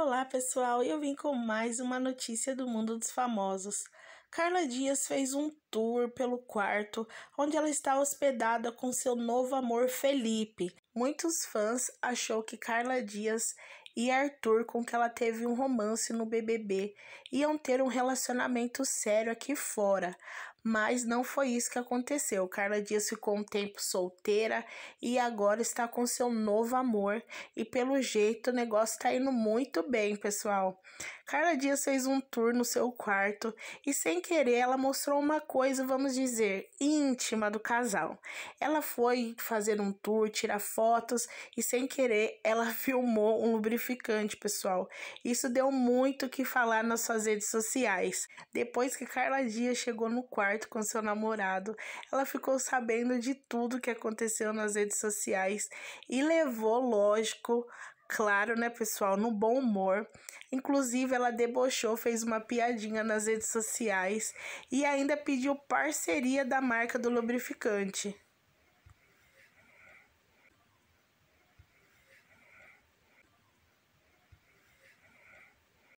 Olá, pessoal! Eu vim com mais uma notícia do mundo dos famosos. Carla Dias fez um tour pelo quarto onde ela está hospedada com seu novo amor Felipe. Muitos fãs achou que Carla Dias e Arthur, com que ela teve um romance no BBB, iam ter um relacionamento sério aqui fora, mas não foi isso que aconteceu. Carla Dias ficou um tempo solteira e agora está com seu novo amor. E pelo jeito o negócio está indo muito bem, pessoal. Carla Dias fez um tour no seu quarto e, sem querer, ela mostrou uma coisa, vamos dizer, íntima do casal. Ela foi fazer um tour, tirar fotos e, sem querer, ela filmou um lubrificante, pessoal. Isso deu muito o que falar nas suas redes sociais. Depois que Carla Dias chegou no quarto, quarto com seu namorado, ela ficou sabendo de tudo que aconteceu nas redes sociais e levou, lógico, claro, né, pessoal, no bom humor. Inclusive, ela debochou, fez uma piadinha nas redes sociais e ainda pediu parceria da marca do lubrificante.